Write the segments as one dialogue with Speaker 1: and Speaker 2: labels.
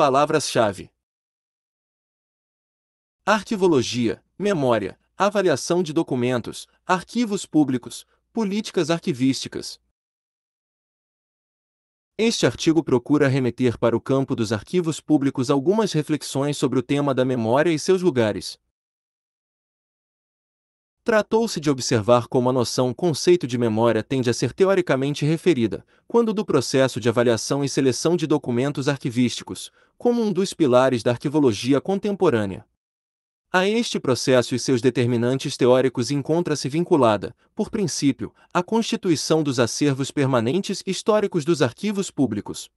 Speaker 1: Palavras-chave: arquivologia, memória, avaliação de documentos, arquivos públicos, políticas arquivísticas. Este artigo procura remeter para o campo dos arquivos públicos algumas reflexões sobre o tema da memória e seus lugares, Tratou-se de observar como a noção conceito de memória tende a ser teoricamente referida, quando do processo de avaliação e seleção de documentos arquivísticos, como um dos pilares da arquivologia contemporânea. A este processo e seus determinantes teóricos encontra-se vinculada, por princípio, a constituição dos acervos permanentes históricos dos arquivos públicos.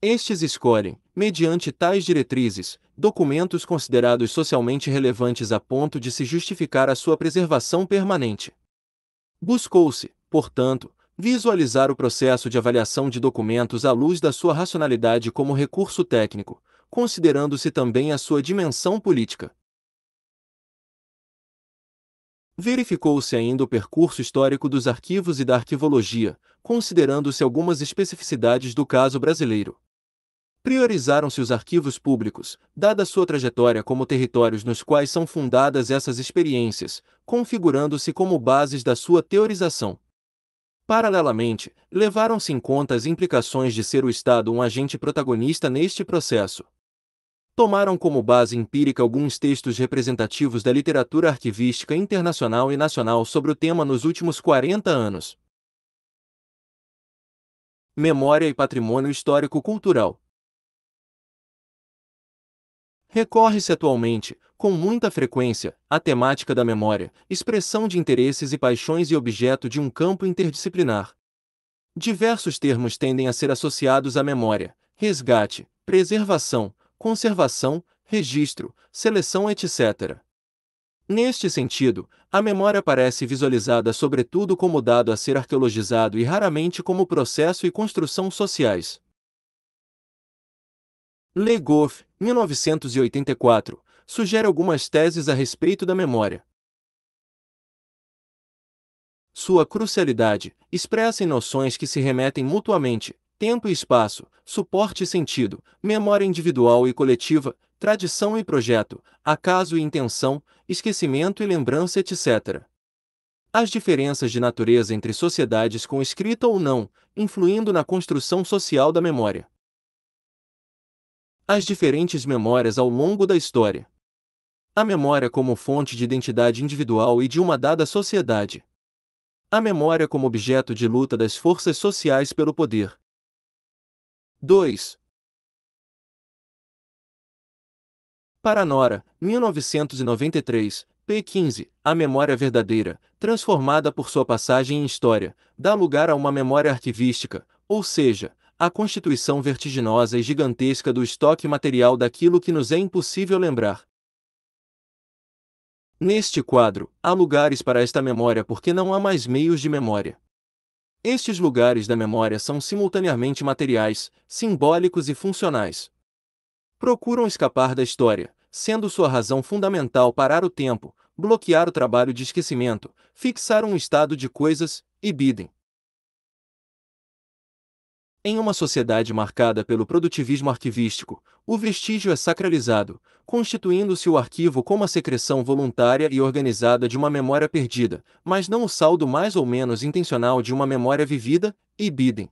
Speaker 1: Estes escolhem, mediante tais diretrizes, documentos considerados socialmente relevantes a ponto de se justificar a sua preservação permanente. Buscou-se, portanto, visualizar o processo de avaliação de documentos à luz da sua racionalidade como recurso técnico, considerando-se também a sua dimensão política. Verificou-se ainda o percurso histórico dos arquivos e da arquivologia, considerando-se algumas especificidades do caso brasileiro priorizaram-se os arquivos públicos, dada sua trajetória como territórios nos quais são fundadas essas experiências, configurando-se como bases da sua teorização. Paralelamente, levaram-se em conta as implicações de ser o Estado um agente protagonista neste processo. Tomaram como base empírica alguns textos representativos da literatura arquivística internacional e nacional sobre o tema nos últimos 40 anos. Memória e Patrimônio Histórico-Cultural Recorre-se atualmente, com muita frequência, à temática da memória, expressão de interesses e paixões e objeto de um campo interdisciplinar. Diversos termos tendem a ser associados à memória: resgate, preservação, conservação, registro, seleção, etc. Neste sentido, a memória parece visualizada sobretudo como dado a ser arqueologizado e raramente como processo e construção sociais. Le Goff, 1984, sugere algumas teses a respeito da memória. Sua crucialidade expressa em noções que se remetem mutuamente, tempo e espaço, suporte e sentido, memória individual e coletiva, tradição e projeto, acaso e intenção, esquecimento e lembrança, etc. As diferenças de natureza entre sociedades com escrita ou não, influindo na construção social da memória as diferentes memórias ao longo da história. A memória como fonte de identidade individual e de uma dada sociedade. A memória como objeto de luta das forças sociais pelo poder. 2. Paranora, 1993, p. 15. A memória verdadeira, transformada por sua passagem em história, dá lugar a uma memória arquivística, ou seja, a constituição vertiginosa e gigantesca do estoque material daquilo que nos é impossível lembrar. Neste quadro, há lugares para esta memória porque não há mais meios de memória. Estes lugares da memória são simultaneamente materiais, simbólicos e funcionais. Procuram escapar da história, sendo sua razão fundamental parar o tempo, bloquear o trabalho de esquecimento, fixar um estado de coisas, e bidem. Em uma sociedade marcada pelo produtivismo arquivístico, o vestígio é sacralizado, constituindo-se o arquivo como a secreção voluntária e organizada de uma memória perdida, mas não o saldo mais ou menos intencional de uma memória vivida, e bidem.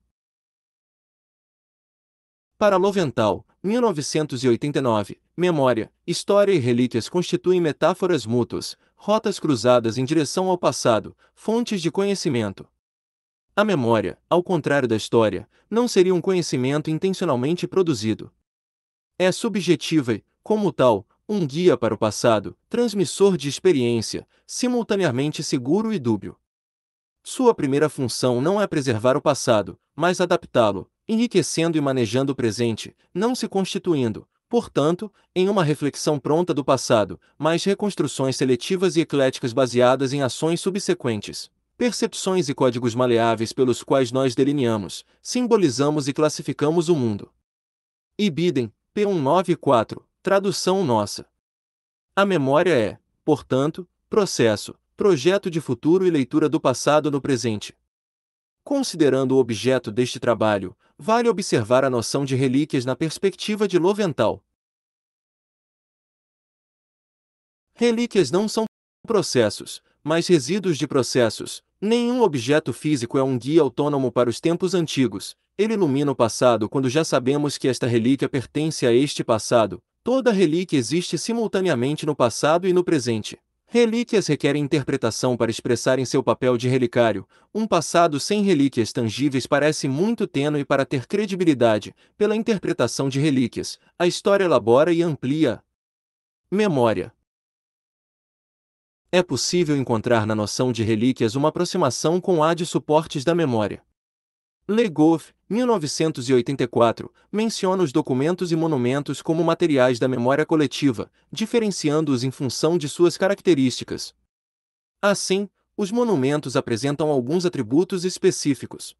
Speaker 1: Para Lovental, 1989, memória, história e relíquias constituem metáforas mútuas, rotas cruzadas em direção ao passado, fontes de conhecimento. A memória, ao contrário da história, não seria um conhecimento intencionalmente produzido. É subjetiva e, como tal, um guia para o passado, transmissor de experiência, simultaneamente seguro e dúbio. Sua primeira função não é preservar o passado, mas adaptá-lo, enriquecendo e manejando o presente, não se constituindo, portanto, em uma reflexão pronta do passado, mas reconstruções seletivas e ecléticas baseadas em ações subsequentes percepções e códigos maleáveis pelos quais nós delineamos, simbolizamos e classificamos o mundo. Ibidem, P194, tradução nossa. A memória é, portanto, processo, projeto de futuro e leitura do passado no presente. Considerando o objeto deste trabalho, vale observar a noção de relíquias na perspectiva de Lovental. Relíquias não são processos, mas resíduos de processos, Nenhum objeto físico é um guia autônomo para os tempos antigos, ele ilumina o passado quando já sabemos que esta relíquia pertence a este passado. Toda relíquia existe simultaneamente no passado e no presente. Relíquias requerem interpretação para expressarem seu papel de relicário. Um passado sem relíquias tangíveis parece muito tênue para ter credibilidade. Pela interpretação de relíquias, a história elabora e amplia memória. É possível encontrar na noção de relíquias uma aproximação com a de suportes da memória. Le Goff, 1984, menciona os documentos e monumentos como materiais da memória coletiva, diferenciando-os em função de suas características. Assim, os monumentos apresentam alguns atributos específicos.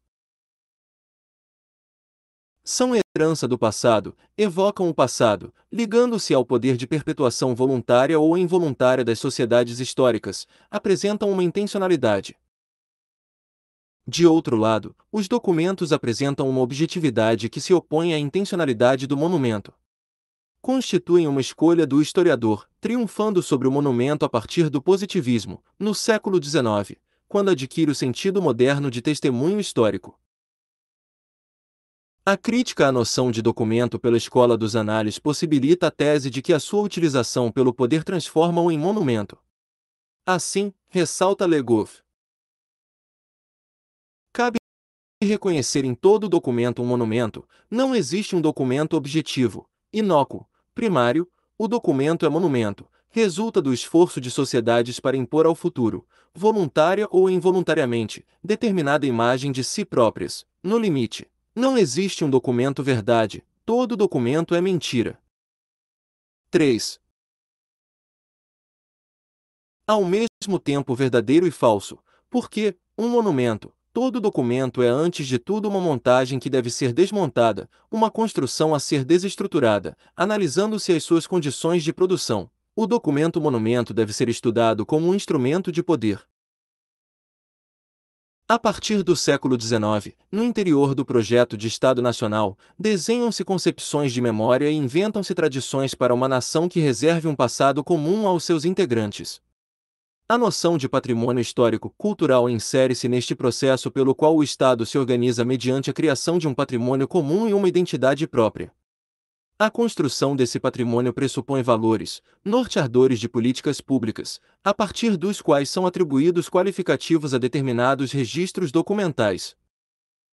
Speaker 1: São herança do passado, evocam o passado, ligando-se ao poder de perpetuação voluntária ou involuntária das sociedades históricas, apresentam uma intencionalidade. De outro lado, os documentos apresentam uma objetividade que se opõe à intencionalidade do monumento. Constituem uma escolha do historiador, triunfando sobre o monumento a partir do positivismo, no século XIX, quando adquire o sentido moderno de testemunho histórico. A crítica à noção de documento pela escola dos análises possibilita a tese de que a sua utilização pelo poder transforma-o em monumento. Assim, ressalta Legoff. Cabe reconhecer em todo documento um monumento, não existe um documento objetivo, inócuo, primário, o documento é monumento, resulta do esforço de sociedades para impor ao futuro, voluntária ou involuntariamente, determinada imagem de si próprias, no limite, não existe um documento verdade, todo documento é mentira. 3. Ao mesmo tempo verdadeiro e falso, porque, um monumento, todo documento é antes de tudo uma montagem que deve ser desmontada, uma construção a ser desestruturada, analisando-se as suas condições de produção. O documento monumento deve ser estudado como um instrumento de poder, a partir do século XIX, no interior do projeto de Estado Nacional, desenham-se concepções de memória e inventam-se tradições para uma nação que reserve um passado comum aos seus integrantes. A noção de patrimônio histórico-cultural insere-se neste processo pelo qual o Estado se organiza mediante a criação de um patrimônio comum e uma identidade própria. A construção desse patrimônio pressupõe valores, norteadores de políticas públicas, a partir dos quais são atribuídos qualificativos a determinados registros documentais.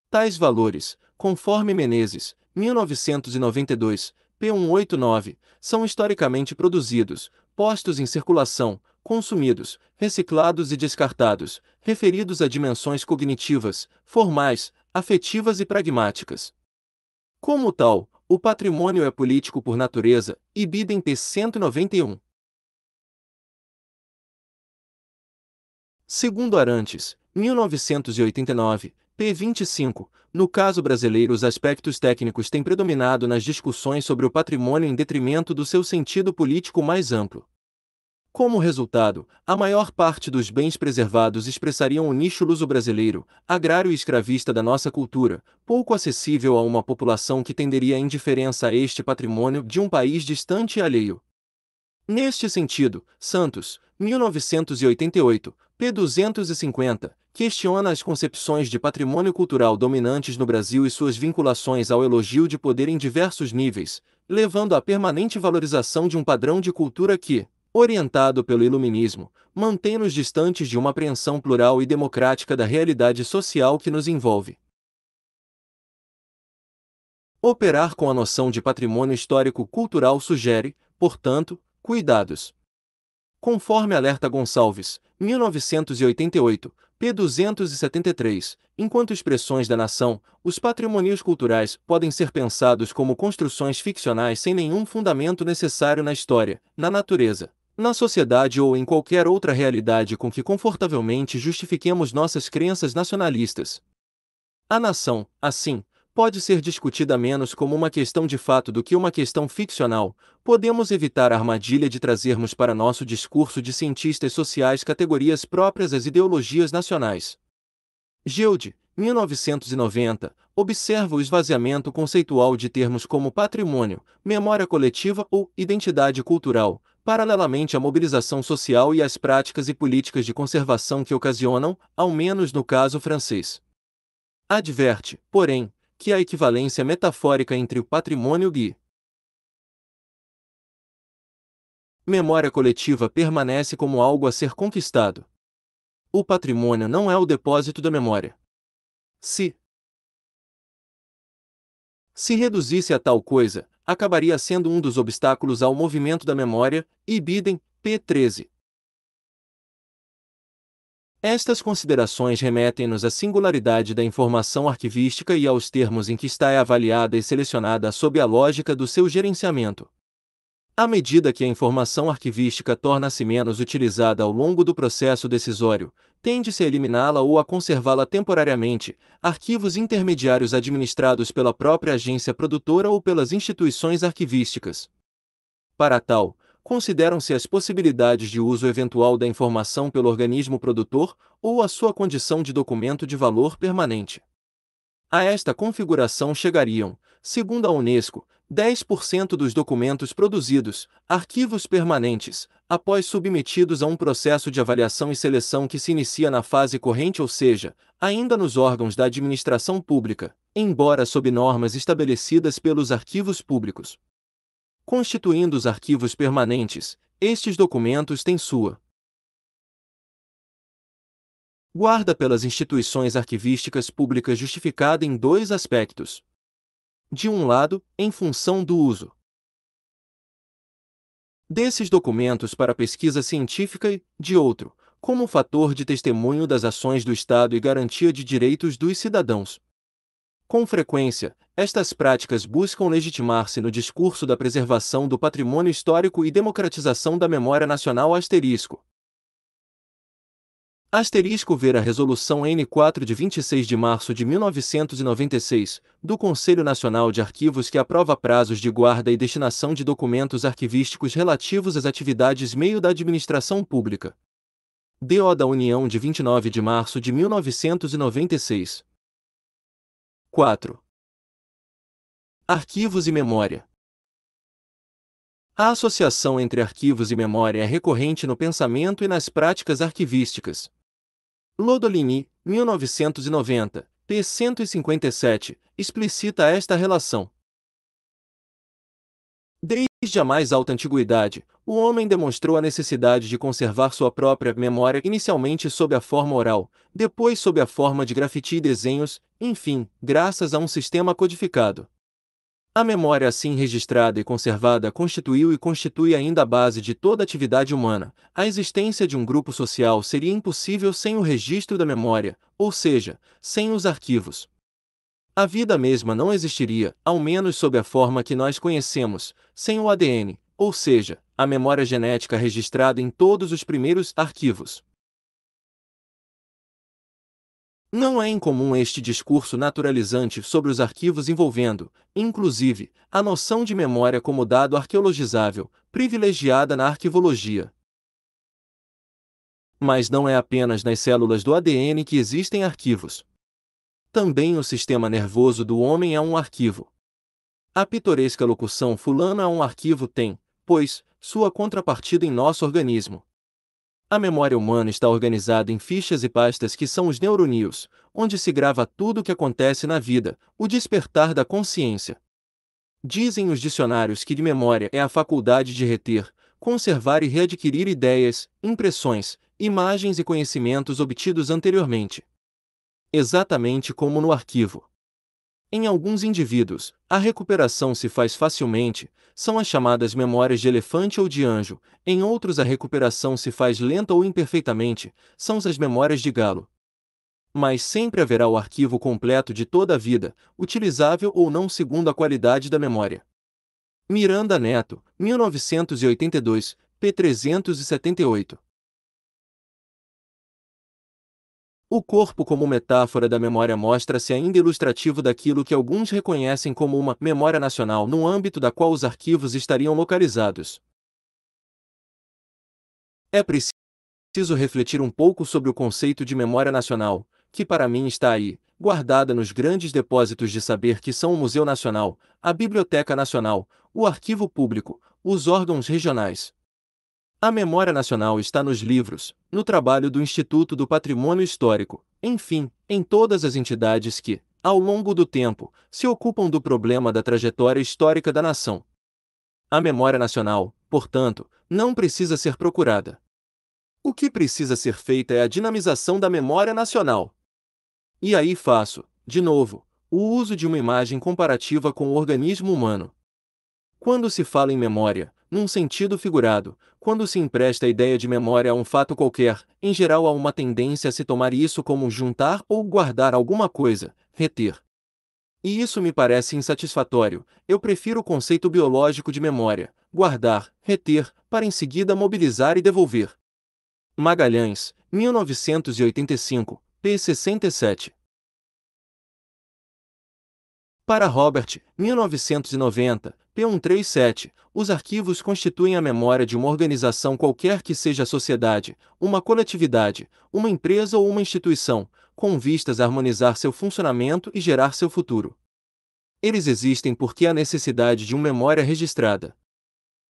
Speaker 1: Tais valores, conforme Menezes, 1992, p. 189, são historicamente produzidos, postos em circulação, consumidos, reciclados e descartados, referidos a dimensões cognitivas, formais, afetivas e pragmáticas. Como tal, o patrimônio é político por natureza, e Biden T 191. Segundo Arantes, 1989, p. 25, no caso brasileiro os aspectos técnicos têm predominado nas discussões sobre o patrimônio em detrimento do seu sentido político mais amplo. Como resultado, a maior parte dos bens preservados expressariam o nicho luso-brasileiro, agrário e escravista da nossa cultura, pouco acessível a uma população que tenderia a indiferença a este patrimônio de um país distante e alheio. Neste sentido, Santos, 1988, p. 250, questiona as concepções de patrimônio cultural dominantes no Brasil e suas vinculações ao elogio de poder em diversos níveis, levando à permanente valorização de um padrão de cultura que, orientado pelo iluminismo, mantém-nos distantes de uma apreensão plural e democrática da realidade social que nos envolve. Operar com a noção de patrimônio histórico-cultural sugere, portanto, cuidados. Conforme alerta Gonçalves, 1988, p. 273, enquanto expressões da nação, os patrimônios culturais podem ser pensados como construções ficcionais sem nenhum fundamento necessário na história, na natureza, na sociedade ou em qualquer outra realidade com que confortavelmente justifiquemos nossas crenças nacionalistas. A nação, assim, pode ser discutida menos como uma questão de fato do que uma questão ficcional, podemos evitar a armadilha de trazermos para nosso discurso de cientistas sociais categorias próprias às ideologias nacionais. Geude, 1990, observa o esvaziamento conceitual de termos como patrimônio, memória coletiva ou identidade cultural, Paralelamente à mobilização social e às práticas e políticas de conservação que ocasionam, ao menos no caso francês. Adverte, porém, que a equivalência metafórica entre o patrimônio e memória coletiva permanece como algo a ser conquistado. O patrimônio não é o depósito da memória. Se se reduzisse a tal coisa, acabaria sendo um dos obstáculos ao movimento da memória, e Biden, p. 13. Estas considerações remetem-nos à singularidade da informação arquivística e aos termos em que está avaliada e selecionada sob a lógica do seu gerenciamento. À medida que a informação arquivística torna-se menos utilizada ao longo do processo decisório, tende-se a eliminá-la ou a conservá-la temporariamente, arquivos intermediários administrados pela própria agência produtora ou pelas instituições arquivísticas. Para tal, consideram-se as possibilidades de uso eventual da informação pelo organismo produtor ou a sua condição de documento de valor permanente. A esta configuração chegariam, segundo a Unesco, 10% dos documentos produzidos, arquivos permanentes, após submetidos a um processo de avaliação e seleção que se inicia na fase corrente, ou seja, ainda nos órgãos da administração pública, embora sob normas estabelecidas pelos arquivos públicos. Constituindo os arquivos permanentes, estes documentos têm sua guarda pelas instituições arquivísticas públicas justificada em dois aspectos. De um lado, em função do uso desses documentos para pesquisa científica e, de outro, como fator de testemunho das ações do Estado e garantia de direitos dos cidadãos. Com frequência, estas práticas buscam legitimar-se no discurso da preservação do patrimônio histórico e democratização da memória nacional asterisco, Asterisco ver a Resolução N4 de 26 de março de 1996, do Conselho Nacional de Arquivos que aprova prazos de guarda e destinação de documentos arquivísticos relativos às atividades meio da administração pública. DO da União de 29 de março de 1996. 4. Arquivos e memória. A associação entre arquivos e memória é recorrente no pensamento e nas práticas arquivísticas. Lodolini, 1990, p. 157, explicita esta relação. Desde a mais alta antiguidade, o homem demonstrou a necessidade de conservar sua própria memória inicialmente sob a forma oral, depois sob a forma de grafite e desenhos, enfim, graças a um sistema codificado. A memória assim registrada e conservada constituiu e constitui ainda a base de toda atividade humana. A existência de um grupo social seria impossível sem o registro da memória, ou seja, sem os arquivos. A vida mesma não existiria, ao menos sob a forma que nós conhecemos, sem o ADN, ou seja, a memória genética registrada em todos os primeiros arquivos. Não é incomum este discurso naturalizante sobre os arquivos envolvendo, inclusive, a noção de memória como dado arqueologizável, privilegiada na arquivologia. Mas não é apenas nas células do ADN que existem arquivos. Também o sistema nervoso do homem é um arquivo. A pitoresca locução fulana a um arquivo tem, pois, sua contrapartida em nosso organismo. A memória humana está organizada em fichas e pastas que são os neurônios, onde se grava tudo o que acontece na vida, o despertar da consciência. Dizem os dicionários que de memória é a faculdade de reter, conservar e readquirir ideias, impressões, imagens e conhecimentos obtidos anteriormente. Exatamente como no arquivo. Em alguns indivíduos, a recuperação se faz facilmente, são as chamadas memórias de elefante ou de anjo, em outros a recuperação se faz lenta ou imperfeitamente, são as memórias de galo. Mas sempre haverá o arquivo completo de toda a vida, utilizável ou não segundo a qualidade da memória. Miranda Neto, 1982, p. 378. O corpo como metáfora da memória mostra-se ainda ilustrativo daquilo que alguns reconhecem como uma memória nacional no âmbito da qual os arquivos estariam localizados. É preciso refletir um pouco sobre o conceito de memória nacional, que para mim está aí, guardada nos grandes depósitos de saber que são o Museu Nacional, a Biblioteca Nacional, o Arquivo Público, os órgãos regionais, a memória nacional está nos livros, no trabalho do Instituto do Patrimônio Histórico, enfim, em todas as entidades que, ao longo do tempo, se ocupam do problema da trajetória histórica da nação. A memória nacional, portanto, não precisa ser procurada. O que precisa ser feita é a dinamização da memória nacional. E aí faço, de novo, o uso de uma imagem comparativa com o organismo humano. Quando se fala em memória, num sentido figurado, quando se empresta a ideia de memória a um fato qualquer, em geral há uma tendência a se tomar isso como juntar ou guardar alguma coisa, reter. E isso me parece insatisfatório. Eu prefiro o conceito biológico de memória, guardar, reter, para em seguida mobilizar e devolver. Magalhães, 1985, p. 67. Para Robert, 1990, P137. Os arquivos constituem a memória de uma organização qualquer que seja a sociedade, uma coletividade, uma empresa ou uma instituição, com vistas a harmonizar seu funcionamento e gerar seu futuro. Eles existem porque há necessidade de uma memória registrada.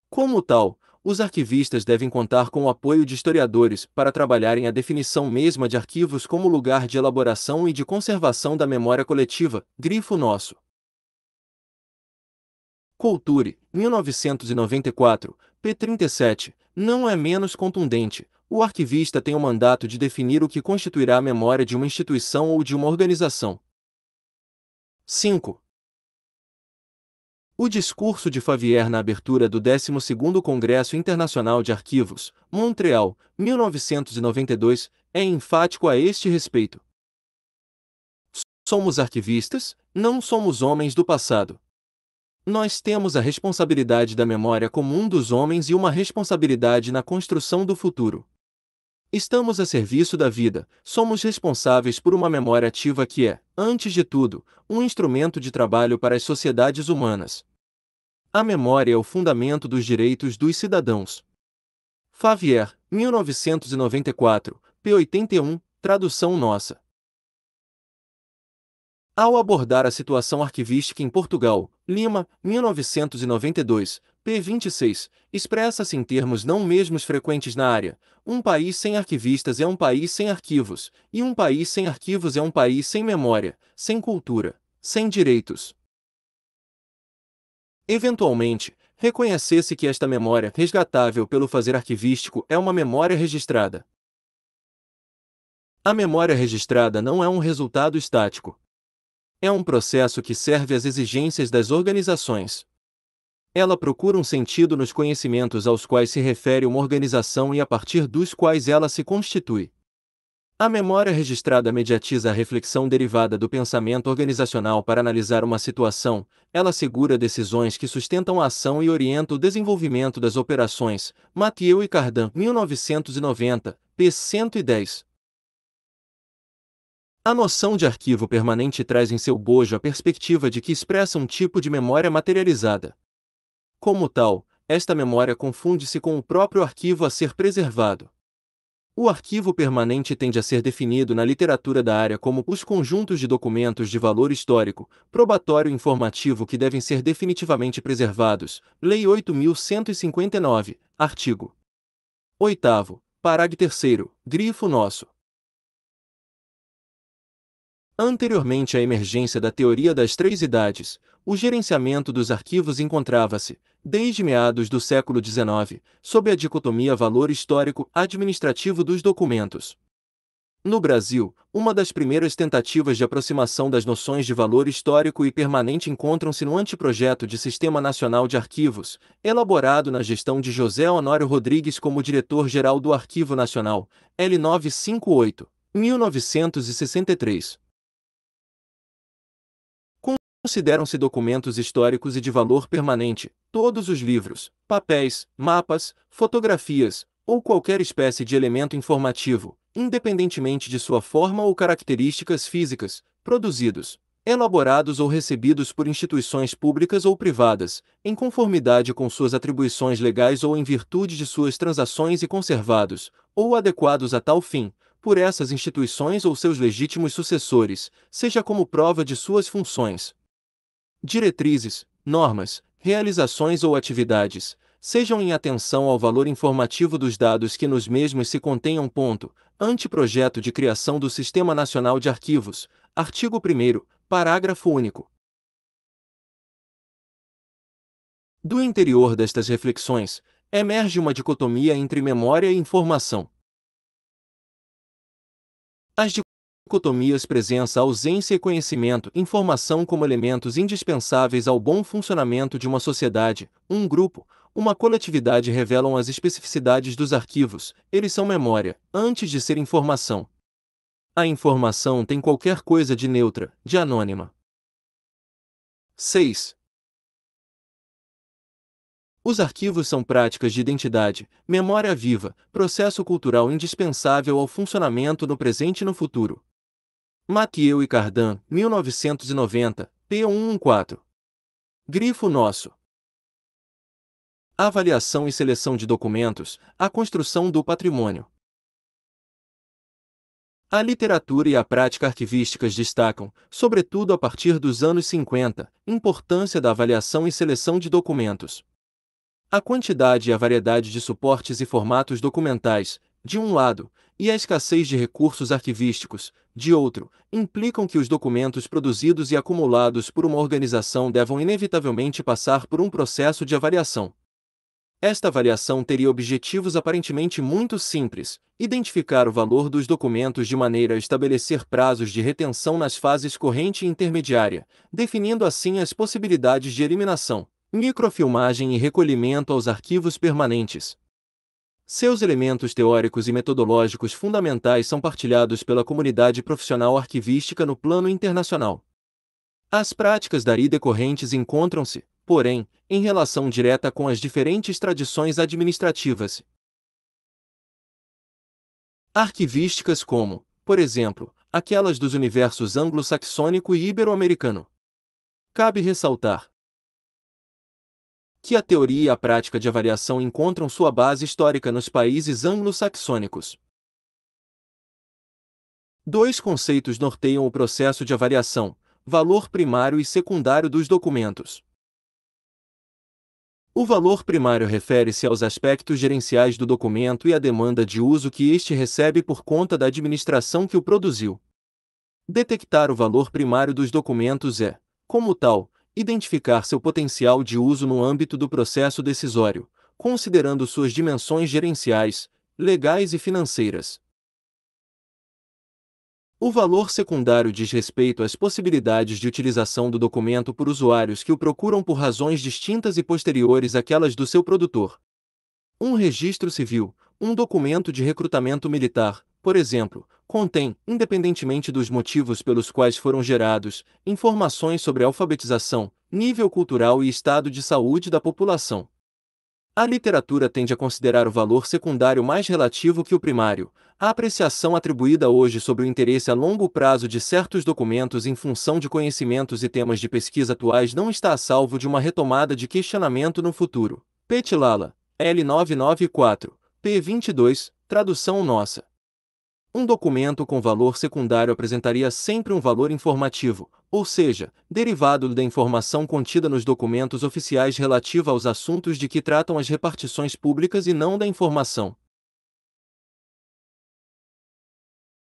Speaker 1: Como tal, os arquivistas devem contar com o apoio de historiadores para trabalharem a definição mesma de arquivos como lugar de elaboração e de conservação da memória coletiva, grifo nosso. Couture, 1994, p. 37, não é menos contundente. O arquivista tem o mandato de definir o que constituirá a memória de uma instituição ou de uma organização. 5. O discurso de Xavier na abertura do 12º Congresso Internacional de Arquivos, Montreal, 1992, é enfático a este respeito. Somos arquivistas, não somos homens do passado. Nós temos a responsabilidade da memória comum dos homens e uma responsabilidade na construção do futuro. Estamos a serviço da vida, somos responsáveis por uma memória ativa que é, antes de tudo, um instrumento de trabalho para as sociedades humanas. A memória é o fundamento dos direitos dos cidadãos. Favier, 1994, p. 81, tradução nossa. Ao abordar a situação arquivística em Portugal, Lima, 1992, p. 26, expressa-se em termos não mesmos frequentes na área. Um país sem arquivistas é um país sem arquivos, e um país sem arquivos é um país sem memória, sem cultura, sem direitos. Eventualmente, reconhecesse que esta memória, resgatável pelo fazer arquivístico, é uma memória registrada. A memória registrada não é um resultado estático, é um processo que serve às exigências das organizações. Ela procura um sentido nos conhecimentos aos quais se refere uma organização e a partir dos quais ela se constitui. A memória registrada mediatiza a reflexão derivada do pensamento organizacional para analisar uma situação, ela segura decisões que sustentam a ação e orienta o desenvolvimento das operações. Mathieu e Cardan, 1990, p. 110. A noção de arquivo permanente traz em seu bojo a perspectiva de que expressa um tipo de memória materializada. Como tal, esta memória confunde-se com o próprio arquivo a ser preservado. O arquivo permanente tende a ser definido na literatura da área como os conjuntos de documentos de valor histórico, probatório e informativo que devem ser definitivamente preservados. Lei 8159, artigo 8, parágrafo 3, grifo nosso. Anteriormente à emergência da teoria das três idades, o gerenciamento dos arquivos encontrava-se, desde meados do século XIX, sob a dicotomia valor histórico-administrativo dos documentos. No Brasil, uma das primeiras tentativas de aproximação das noções de valor histórico e permanente encontram-se no anteprojeto de Sistema Nacional de Arquivos, elaborado na gestão de José Honório Rodrigues como diretor-geral do Arquivo Nacional, L958, 1963. Consideram-se documentos históricos e de valor permanente todos os livros, papéis, mapas, fotografias ou qualquer espécie de elemento informativo, independentemente de sua forma ou características físicas, produzidos, elaborados ou recebidos por instituições públicas ou privadas, em conformidade com suas atribuições legais ou em virtude de suas transações e conservados, ou adequados a tal fim, por essas instituições ou seus legítimos sucessores, seja como prova de suas funções, diretrizes, normas, realizações ou atividades, sejam em atenção ao valor informativo dos dados que nos mesmos se contenham. Ponto. Anteprojeto de criação do Sistema Nacional de Arquivos, artigo 1, parágrafo único. Do interior destas reflexões, emerge uma dicotomia entre memória e informação. As dicotomias presença ausência e conhecimento, informação como elementos indispensáveis ao bom funcionamento de uma sociedade, um grupo, uma coletividade revelam as especificidades dos arquivos, eles são memória, antes de ser informação. A informação tem qualquer coisa de neutra, de anônima. 6. Os arquivos são práticas de identidade, memória viva, processo cultural indispensável ao funcionamento no presente e no futuro, Mathieu e Cardan, 1990, p 114. Grifo Nosso. Avaliação e seleção de documentos, a construção do patrimônio. A literatura e a prática arquivísticas destacam, sobretudo a partir dos anos 50, importância da avaliação e seleção de documentos. A quantidade e a variedade de suportes e formatos documentais, de um lado, e a escassez de recursos arquivísticos, de outro, implicam que os documentos produzidos e acumulados por uma organização devam inevitavelmente passar por um processo de avaliação. Esta avaliação teria objetivos aparentemente muito simples: identificar o valor dos documentos de maneira a estabelecer prazos de retenção nas fases corrente e intermediária, definindo assim as possibilidades de eliminação, microfilmagem e recolhimento aos arquivos permanentes, seus elementos teóricos e metodológicos fundamentais são partilhados pela comunidade profissional arquivística no plano internacional. As práticas dali decorrentes encontram-se, porém, em relação direta com as diferentes tradições administrativas. Arquivísticas como, por exemplo, aquelas dos universos anglo-saxônico e ibero-americano. Cabe ressaltar, que a teoria e a prática de avaliação encontram sua base histórica nos países anglo-saxônicos. Dois conceitos norteiam o processo de avaliação: valor primário e secundário dos documentos. O valor primário refere-se aos aspectos gerenciais do documento e à demanda de uso que este recebe por conta da administração que o produziu. Detectar o valor primário dos documentos é, como tal, identificar seu potencial de uso no âmbito do processo decisório, considerando suas dimensões gerenciais, legais e financeiras. O valor secundário diz respeito às possibilidades de utilização do documento por usuários que o procuram por razões distintas e posteriores àquelas do seu produtor. Um registro civil, um documento de recrutamento militar, por exemplo, contém, independentemente dos motivos pelos quais foram gerados, informações sobre alfabetização, nível cultural e estado de saúde da população. A literatura tende a considerar o valor secundário mais relativo que o primário. A apreciação atribuída hoje sobre o interesse a longo prazo de certos documentos em função de conhecimentos e temas de pesquisa atuais não está a salvo de uma retomada de questionamento no futuro. Petilala, L994, P22, tradução nossa um documento com valor secundário apresentaria sempre um valor informativo, ou seja, derivado da informação contida nos documentos oficiais relativa aos assuntos de que tratam as repartições públicas e não da informação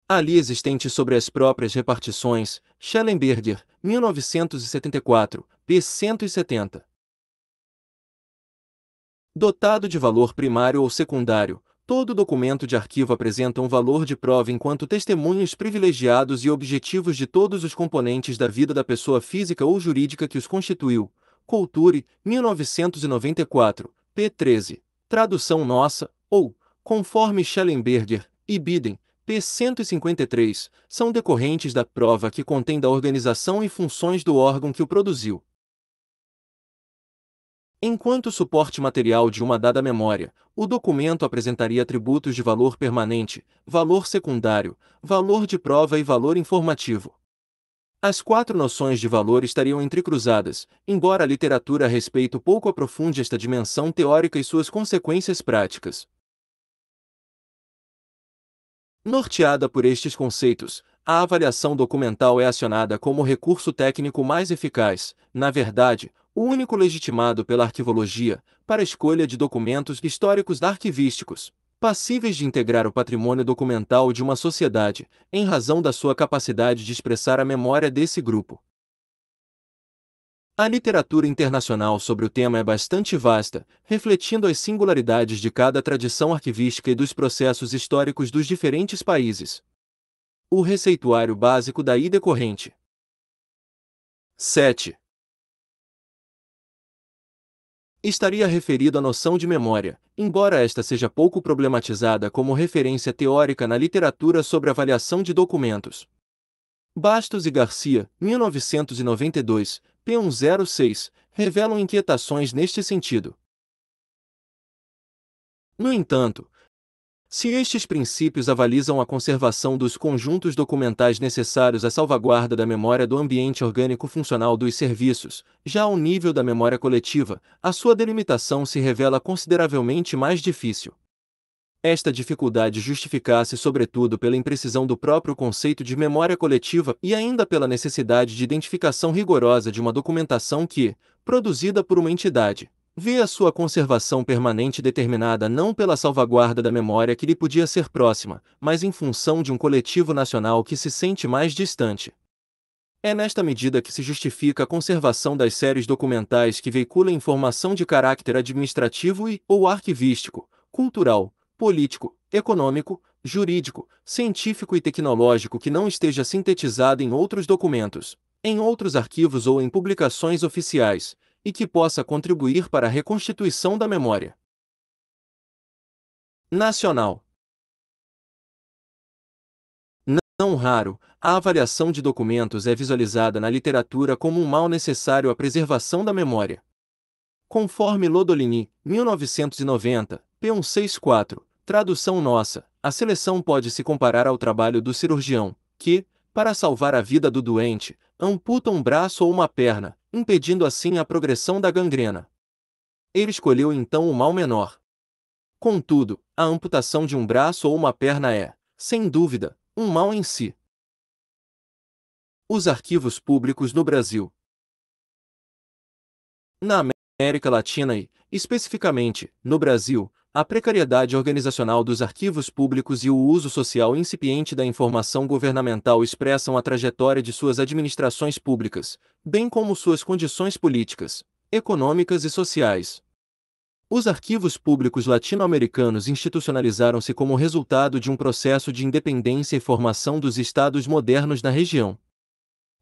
Speaker 1: ali existente sobre as próprias repartições, Schellenberger, 1974, p. 170. Dotado de valor primário ou secundário, Todo documento de arquivo apresenta um valor de prova enquanto testemunhos privilegiados e objetivos de todos os componentes da vida da pessoa física ou jurídica que os constituiu. Culture, 1994, p. 13. Tradução nossa, ou, conforme Schellenberger e Biden, p. 153, são decorrentes da prova que contém da organização e funções do órgão que o produziu. Enquanto suporte material de uma dada memória, o documento apresentaria atributos de valor permanente, valor secundário, valor de prova e valor informativo. As quatro noções de valor estariam entrecruzadas, embora a literatura a respeito pouco aprofunde esta dimensão teórica e suas consequências práticas. Norteada por estes conceitos, a avaliação documental é acionada como recurso técnico mais eficaz, na verdade, o único legitimado pela arquivologia, para a escolha de documentos históricos arquivísticos, passíveis de integrar o patrimônio documental de uma sociedade, em razão da sua capacidade de expressar a memória desse grupo. A literatura internacional sobre o tema é bastante vasta, refletindo as singularidades de cada tradição arquivística e dos processos históricos dos diferentes países. O receituário básico da ida corrente. 7. Estaria referido à noção de memória, embora esta seja pouco problematizada como referência teórica na literatura sobre avaliação de documentos. Bastos e Garcia, 1992, p. 106, revelam inquietações neste sentido. No entanto, se estes princípios avalizam a conservação dos conjuntos documentais necessários à salvaguarda da memória do ambiente orgânico funcional dos serviços, já ao nível da memória coletiva, a sua delimitação se revela consideravelmente mais difícil. Esta dificuldade justificasse sobretudo pela imprecisão do próprio conceito de memória coletiva e ainda pela necessidade de identificação rigorosa de uma documentação que, produzida por uma entidade, vê a sua conservação permanente determinada não pela salvaguarda da memória que lhe podia ser próxima, mas em função de um coletivo nacional que se sente mais distante. É nesta medida que se justifica a conservação das séries documentais que veiculam informação de caráter administrativo e ou arquivístico, cultural, político, econômico, jurídico, científico e tecnológico que não esteja sintetizada em outros documentos, em outros arquivos ou em publicações oficiais, e que possa contribuir para a reconstituição da memória nacional. Não raro, a avaliação de documentos é visualizada na literatura como um mal necessário à preservação da memória. Conforme Lodolini, 1990, p. 164, tradução nossa, a seleção pode se comparar ao trabalho do cirurgião, que, para salvar a vida do doente, amputa um braço ou uma perna, impedindo assim a progressão da gangrena. Ele escolheu então o mal menor. Contudo, a amputação de um braço ou uma perna é, sem dúvida, um mal em si. Os arquivos públicos no Brasil. Na América Latina e, especificamente, no Brasil, a precariedade organizacional dos arquivos públicos e o uso social incipiente da informação governamental expressam a trajetória de suas administrações públicas, bem como suas condições políticas, econômicas e sociais. Os arquivos públicos latino-americanos institucionalizaram-se como resultado de um processo de independência e formação dos estados modernos na região.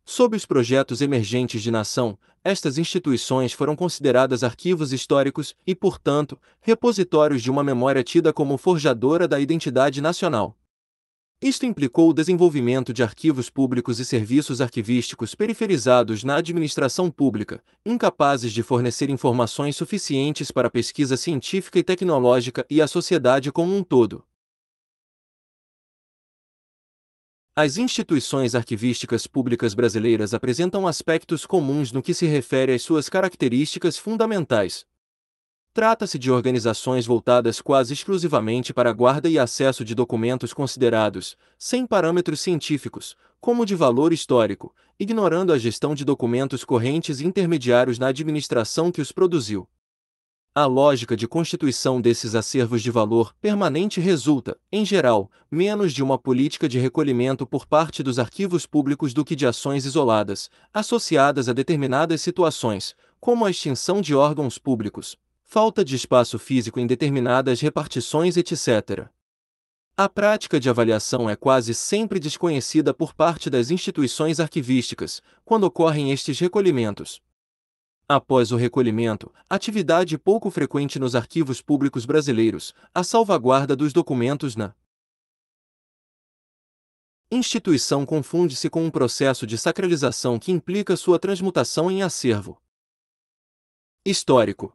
Speaker 1: Sob os projetos emergentes de nação, estas instituições foram consideradas arquivos históricos e, portanto, repositórios de uma memória tida como forjadora da identidade nacional. Isto implicou o desenvolvimento de arquivos públicos e serviços arquivísticos periferizados na administração pública, incapazes de fornecer informações suficientes para a pesquisa científica e tecnológica e a sociedade como um todo. As instituições arquivísticas públicas brasileiras apresentam aspectos comuns no que se refere às suas características fundamentais. Trata-se de organizações voltadas quase exclusivamente para a guarda e acesso de documentos considerados, sem parâmetros científicos, como de valor histórico, ignorando a gestão de documentos correntes intermediários na administração que os produziu a lógica de constituição desses acervos de valor permanente resulta, em geral, menos de uma política de recolhimento por parte dos arquivos públicos do que de ações isoladas, associadas a determinadas situações, como a extinção de órgãos públicos, falta de espaço físico em determinadas repartições, etc. A prática de avaliação é quase sempre desconhecida por parte das instituições arquivísticas, quando ocorrem estes recolhimentos Após o recolhimento, atividade pouco frequente nos arquivos públicos brasileiros, a salvaguarda dos documentos na instituição confunde-se com um processo de sacralização que implica sua transmutação em acervo histórico.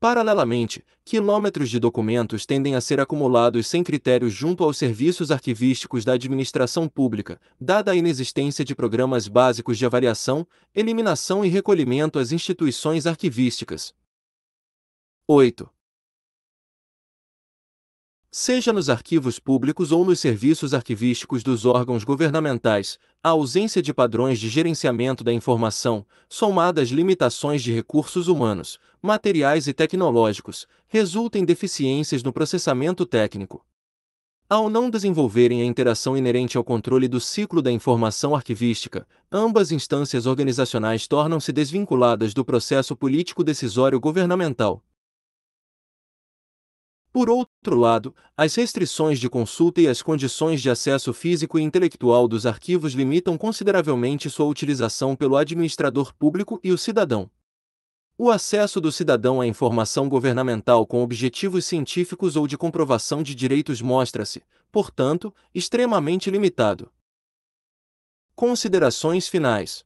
Speaker 1: Paralelamente, quilômetros de documentos tendem a ser acumulados sem critério junto aos serviços arquivísticos da administração pública, dada a inexistência de programas básicos de avaliação, eliminação e recolhimento às instituições arquivísticas. 8. Seja nos arquivos públicos ou nos serviços arquivísticos dos órgãos governamentais, a ausência de padrões de gerenciamento da informação, somada às limitações de recursos humanos, materiais e tecnológicos, resulta em deficiências no processamento técnico. Ao não desenvolverem a interação inerente ao controle do ciclo da informação arquivística, ambas instâncias organizacionais tornam-se desvinculadas do processo político decisório governamental, por outro lado, as restrições de consulta e as condições de acesso físico e intelectual dos arquivos limitam consideravelmente sua utilização pelo administrador público e o cidadão. O acesso do cidadão à informação governamental com objetivos científicos ou de comprovação de direitos mostra-se, portanto, extremamente limitado. Considerações finais.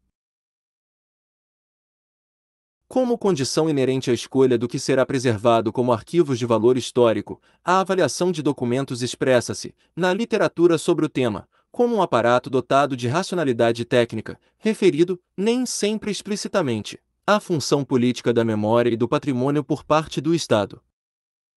Speaker 1: Como condição inerente à escolha do que será preservado como arquivos de valor histórico, a avaliação de documentos expressa-se, na literatura sobre o tema, como um aparato dotado de racionalidade técnica, referido, nem sempre explicitamente, à função política da memória e do patrimônio por parte do Estado.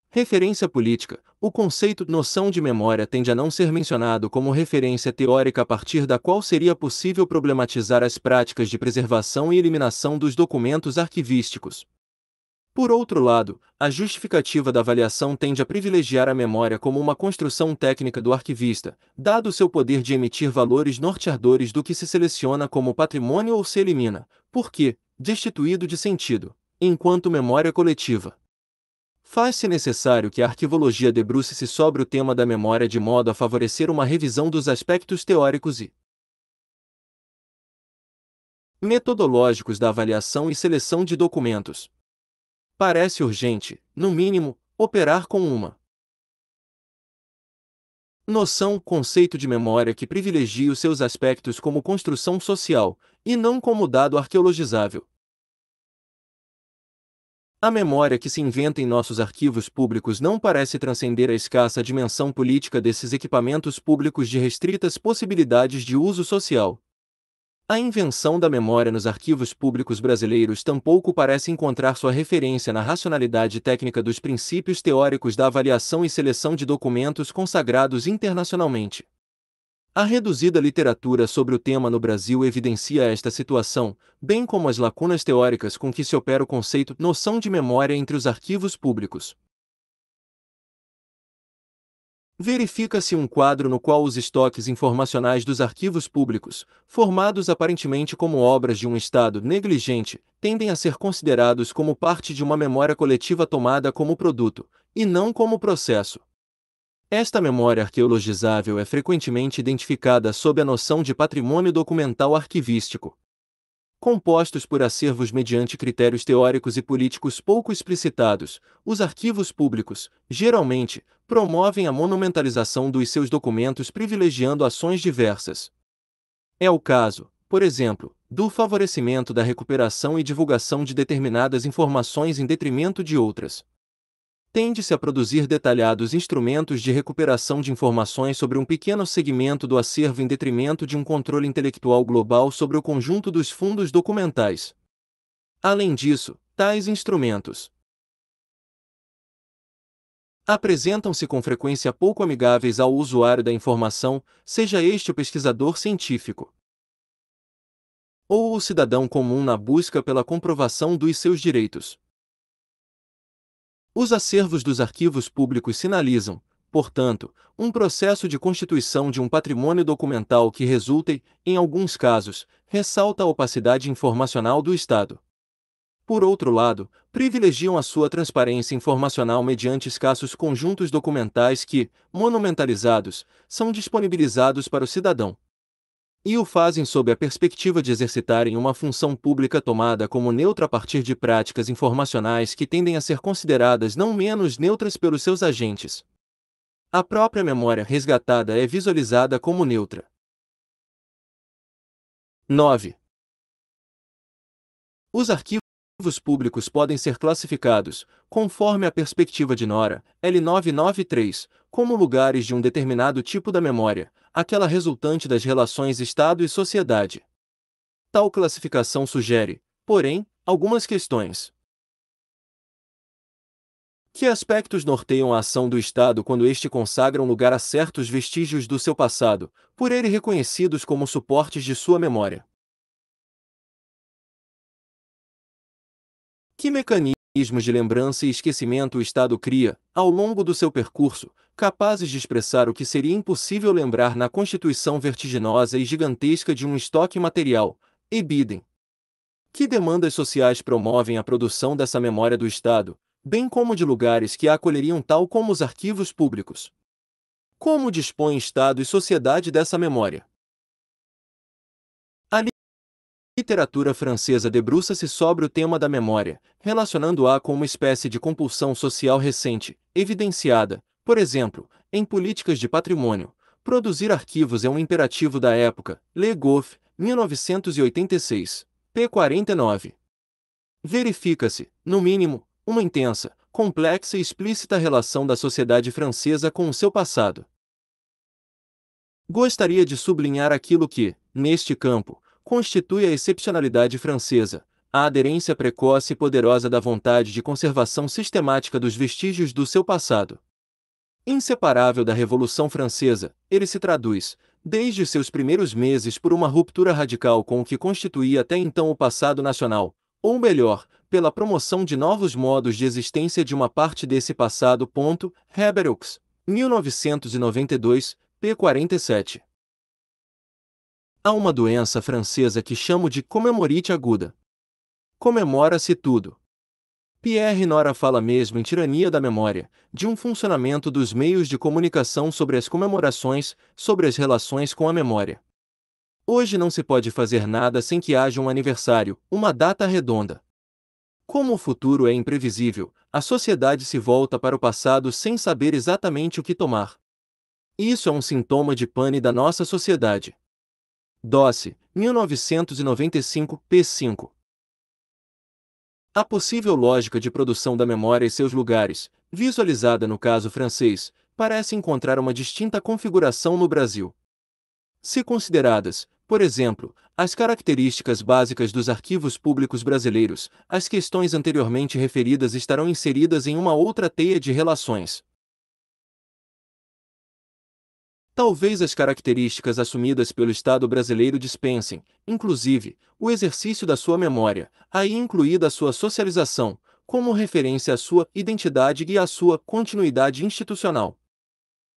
Speaker 1: Referência política. O conceito noção de memória tende a não ser mencionado como referência teórica a partir da qual seria possível problematizar as práticas de preservação e eliminação dos documentos arquivísticos. Por outro lado, a justificativa da avaliação tende a privilegiar a memória como uma construção técnica do arquivista, dado seu poder de emitir valores norteadores do que se seleciona como patrimônio ou se elimina, porque, destituído de sentido, enquanto memória coletiva. Faz-se necessário que a arquivologia debruce-se sobre o tema da memória de modo a favorecer uma revisão dos aspectos teóricos e metodológicos da avaliação e seleção de documentos. Parece urgente, no mínimo, operar com uma noção, conceito de memória que privilegie os seus aspectos como construção social, e não como dado arqueologizável. A memória que se inventa em nossos arquivos públicos não parece transcender a escassa dimensão política desses equipamentos públicos de restritas possibilidades de uso social. A invenção da memória nos arquivos públicos brasileiros tampouco parece encontrar sua referência na racionalidade técnica dos princípios teóricos da avaliação e seleção de documentos consagrados internacionalmente. A reduzida literatura sobre o tema no Brasil evidencia esta situação, bem como as lacunas teóricas com que se opera o conceito noção de memória entre os arquivos públicos. Verifica-se um quadro no qual os estoques informacionais dos arquivos públicos, formados aparentemente como obras de um Estado negligente, tendem a ser considerados como parte de uma memória coletiva tomada como produto, e não como processo esta memória arqueologizável é frequentemente identificada sob a noção de patrimônio documental arquivístico. Compostos por acervos mediante critérios teóricos e políticos pouco explicitados, os arquivos públicos, geralmente, promovem a monumentalização dos seus documentos privilegiando ações diversas. É o caso, por exemplo, do favorecimento da recuperação e divulgação de determinadas informações em detrimento de outras tende-se a produzir detalhados instrumentos de recuperação de informações sobre um pequeno segmento do acervo em detrimento de um controle intelectual global sobre o conjunto dos fundos documentais. Além disso, tais instrumentos apresentam-se com frequência pouco amigáveis ao usuário da informação, seja este o pesquisador científico ou o cidadão comum na busca pela comprovação dos seus direitos. Os acervos dos arquivos públicos sinalizam, portanto, um processo de constituição de um patrimônio documental que resulte, em alguns casos, ressalta a opacidade informacional do Estado. Por outro lado, privilegiam a sua transparência informacional mediante escassos conjuntos documentais que, monumentalizados, são disponibilizados para o cidadão e o fazem sob a perspectiva de exercitarem uma função pública tomada como neutra a partir de práticas informacionais que tendem a ser consideradas não menos neutras pelos seus agentes. A própria memória resgatada é visualizada como neutra. 9. Os arquivos públicos podem ser classificados, conforme a perspectiva de Nora, L993, como lugares de um determinado tipo da memória, aquela resultante das relações Estado e sociedade. Tal classificação sugere, porém, algumas questões. Que aspectos norteiam a ação do Estado quando este consagra um lugar a certos vestígios do seu passado, por ele reconhecidos como suportes de sua memória? Que mecanismos mecanismos de lembrança e esquecimento o Estado cria, ao longo do seu percurso, capazes de expressar o que seria impossível lembrar na constituição vertiginosa e gigantesca de um estoque material, E bidem. Que demandas sociais promovem a produção dessa memória do Estado, bem como de lugares que a acolheriam tal como os arquivos públicos? Como dispõem Estado e sociedade dessa memória? literatura francesa debruça-se sobre o tema da memória, relacionando-a com uma espécie de compulsão social recente, evidenciada, por exemplo, em políticas de patrimônio. Produzir arquivos é um imperativo da época. Le Goff, 1986, p. 49. Verifica-se, no mínimo, uma intensa, complexa e explícita relação da sociedade francesa com o seu passado. Gostaria de sublinhar aquilo que, neste campo, constitui a excepcionalidade francesa, a aderência precoce e poderosa da vontade de conservação sistemática dos vestígios do seu passado. Inseparável da Revolução Francesa, ele se traduz, desde seus primeiros meses, por uma ruptura radical com o que constituía até então o passado nacional, ou melhor, pela promoção de novos modos de existência de uma parte desse passado. Ponto, Heberux, 1992, p. 47. Há uma doença francesa que chamo de comemorite aguda. Comemora-se tudo. Pierre Nora fala mesmo em tirania da memória, de um funcionamento dos meios de comunicação sobre as comemorações, sobre as relações com a memória. Hoje não se pode fazer nada sem que haja um aniversário, uma data redonda. Como o futuro é imprevisível, a sociedade se volta para o passado sem saber exatamente o que tomar. Isso é um sintoma de pane da nossa sociedade. Dossi 1995, p. 5. A possível lógica de produção da memória e seus lugares, visualizada no caso francês, parece encontrar uma distinta configuração no Brasil. Se consideradas, por exemplo, as características básicas dos arquivos públicos brasileiros, as questões anteriormente referidas estarão inseridas em uma outra teia de relações. Talvez as características assumidas pelo Estado brasileiro dispensem, inclusive, o exercício da sua memória, aí incluída a sua socialização, como referência à sua identidade e à sua continuidade institucional.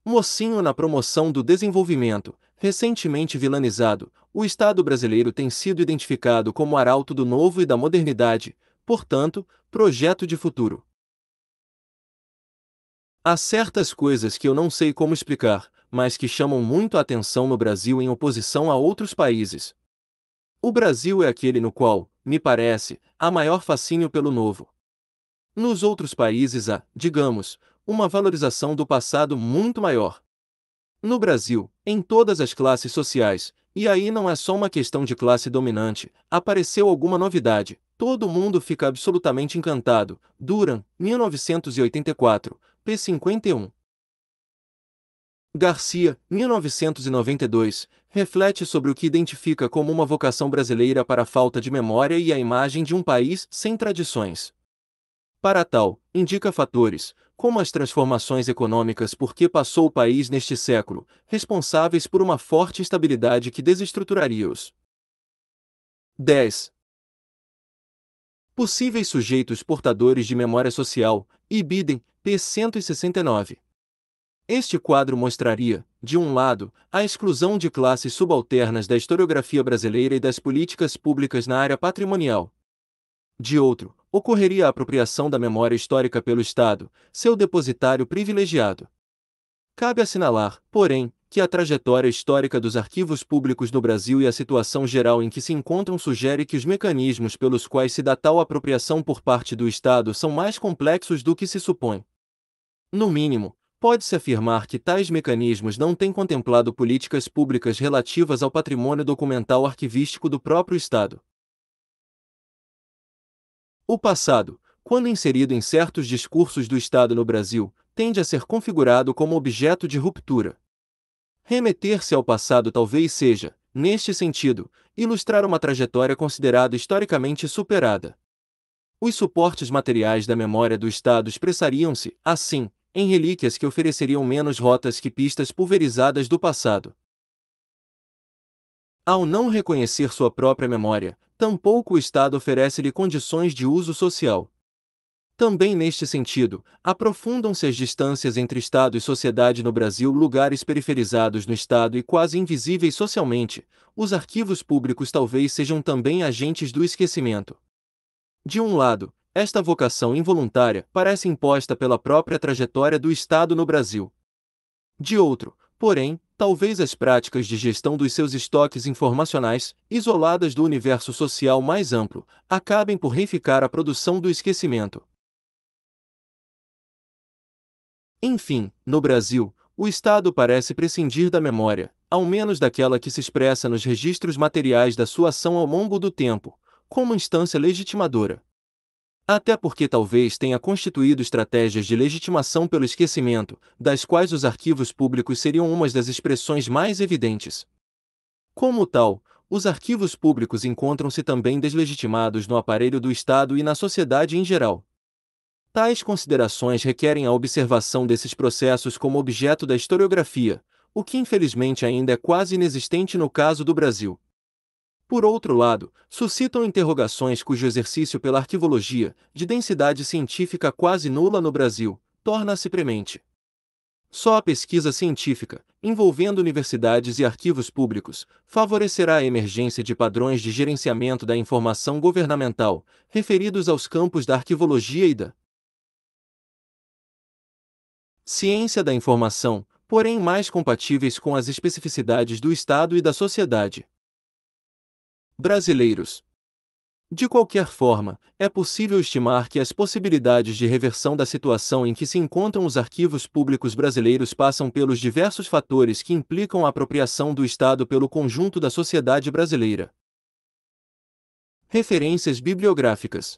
Speaker 1: Mocinho na promoção do desenvolvimento, recentemente vilanizado, o Estado brasileiro tem sido identificado como arauto do novo e da modernidade, portanto, projeto de futuro. Há certas coisas que eu não sei como explicar, mas que chamam muito a atenção no Brasil em oposição a outros países. O Brasil é aquele no qual, me parece, há maior fascínio pelo novo. Nos outros países há, digamos, uma valorização do passado muito maior. No Brasil, em todas as classes sociais, e aí não é só uma questão de classe dominante, apareceu alguma novidade. Todo mundo fica absolutamente encantado. Duran, 1984, p. 51. Garcia, 1992, reflete sobre o que identifica como uma vocação brasileira para a falta de memória e a imagem de um país sem tradições. Para tal, indica fatores, como as transformações econômicas por que passou o país neste século, responsáveis por uma forte estabilidade que desestruturaria-os. 10. Possíveis sujeitos portadores de memória social, IBIDEM, P169. Este quadro mostraria, de um lado, a exclusão de classes subalternas da historiografia brasileira e das políticas públicas na área patrimonial. De outro, ocorreria a apropriação da memória histórica pelo Estado, seu depositário privilegiado. Cabe assinalar, porém, que a trajetória histórica dos arquivos públicos no Brasil e a situação geral em que se encontram sugere que os mecanismos pelos quais se dá tal apropriação por parte do Estado são mais complexos do que se supõe. No mínimo, Pode-se afirmar que tais mecanismos não têm contemplado políticas públicas relativas ao patrimônio documental arquivístico do próprio Estado. O passado, quando inserido em certos discursos do Estado no Brasil, tende a ser configurado como objeto de ruptura. Remeter-se ao passado talvez seja, neste sentido, ilustrar uma trajetória considerada historicamente superada. Os suportes materiais da memória do Estado expressariam-se, assim, em relíquias que ofereceriam menos rotas que pistas pulverizadas do passado. Ao não reconhecer sua própria memória, tampouco o Estado oferece-lhe condições de uso social. Também neste sentido, aprofundam-se as distâncias entre Estado e sociedade no Brasil, lugares periferizados no Estado e quase invisíveis socialmente. Os arquivos públicos talvez sejam também agentes do esquecimento. De um lado, esta vocação involuntária parece imposta pela própria trajetória do Estado no Brasil. De outro, porém, talvez as práticas de gestão dos seus estoques informacionais, isoladas do universo social mais amplo, acabem por reificar a produção do esquecimento. Enfim, no Brasil, o Estado parece prescindir da memória, ao menos daquela que se expressa nos registros materiais da sua ação ao longo do tempo, como instância legitimadora até porque talvez tenha constituído estratégias de legitimação pelo esquecimento, das quais os arquivos públicos seriam uma das expressões mais evidentes. Como tal, os arquivos públicos encontram-se também deslegitimados no aparelho do Estado e na sociedade em geral. Tais considerações requerem a observação desses processos como objeto da historiografia, o que infelizmente ainda é quase inexistente no caso do Brasil. Por outro lado, suscitam interrogações cujo exercício pela arquivologia, de densidade científica quase nula no Brasil, torna-se premente. Só a pesquisa científica, envolvendo universidades e arquivos públicos, favorecerá a emergência de padrões de gerenciamento da informação governamental, referidos aos campos da arquivologia e da ciência da informação, porém mais compatíveis com as especificidades do Estado e da sociedade brasileiros. De qualquer forma, é possível estimar que as possibilidades de reversão da situação em que se encontram os arquivos públicos brasileiros passam pelos diversos fatores que implicam a apropriação do Estado pelo conjunto da sociedade brasileira. Referências bibliográficas